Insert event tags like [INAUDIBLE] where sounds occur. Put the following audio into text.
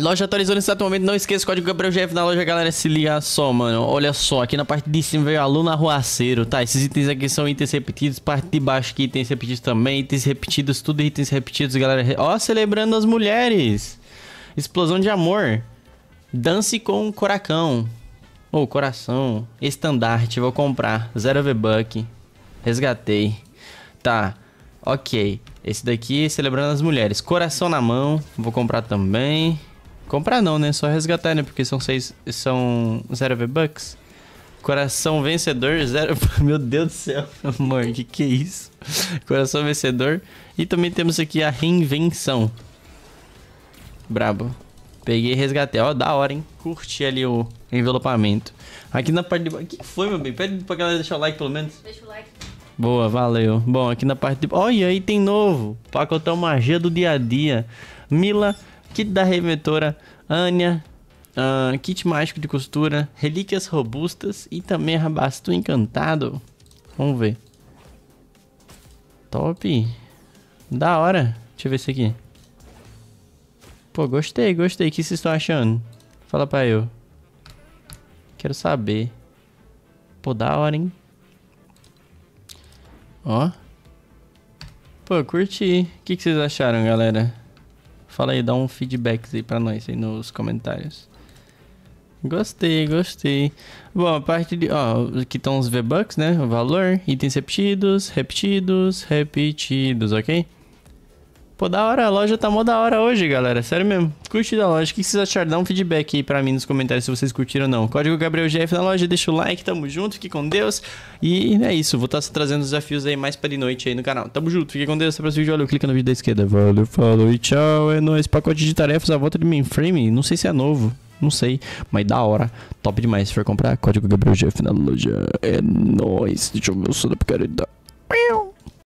Loja atualizou nesse exato momento, não esqueça o código Gabriel GF na loja, galera, se liga só, mano. Olha só, aqui na parte de cima veio aluno arruaceiro, tá? Esses itens aqui são itens repetidos, parte de baixo aqui itens repetidos também, itens repetidos, tudo itens repetidos, galera. Ó, celebrando as mulheres! Explosão de amor. Dance com o coracão. Ou oh, coração. Estandarte, vou comprar. Zero V-Buck. Resgatei. Tá, ok. Esse daqui, celebrando as mulheres. Coração na mão, vou comprar também. Comprar não, né? Só resgatar, né? Porque são seis. São zero V-Bucks. Coração vencedor, zero. [LAUGHS] Meu Deus do céu, [LAUGHS] amor, que que é isso? Coração vencedor. E também temos aqui a reinvenção. Brabo. Peguei e resgatei. Ó, da hora, hein? Curti ali o envelopamento. Aqui na parte de baixo. O que foi, meu bem? Pede pra galera deixar o like, pelo menos. Deixa o like. Boa, valeu. Bom, aqui na parte de. Olha, aí tem novo. Pacotão Magia do Dia a Dia. Mila kit da remetora Anya, uh, kit mágico de costura, relíquias robustas e também Rabastu encantado. Vamos ver. Top. Da hora. Deixa eu ver esse aqui. Pô, gostei, gostei. O que vocês estão achando? Fala pra eu. Quero saber. Pô, da hora, hein? Ó. Pô, curti. O que, que vocês acharam, galera? Fala aí, dá um feedback aí pra nós aí nos comentários. Gostei, gostei. Bom, a parte de. Ó, aqui estão os V-Bucks, né? O valor, itens repetidos, repetidos, repetidos, ok? Pô, da hora, a loja tá mó da hora hoje, galera. Sério mesmo. Curte da loja. O que vocês acharam? Dá um feedback aí pra mim nos comentários se vocês curtiram ou não. Código GabrielGF na loja, deixa o like, tamo junto, fique com Deus. E é isso, vou estar tá trazendo desafios aí mais pra de noite aí no canal. Tamo junto, fique com Deus, até o próximo vídeo. Olha, clica no vídeo da esquerda. Valeu, falou e tchau. É nóis. Pacote de tarefas à volta de mainframe. Não sei se é novo, não sei, mas da hora. Top demais. Se for comprar, código GabrielGF na loja. É nóis. Deixa eu ver o som da picareta.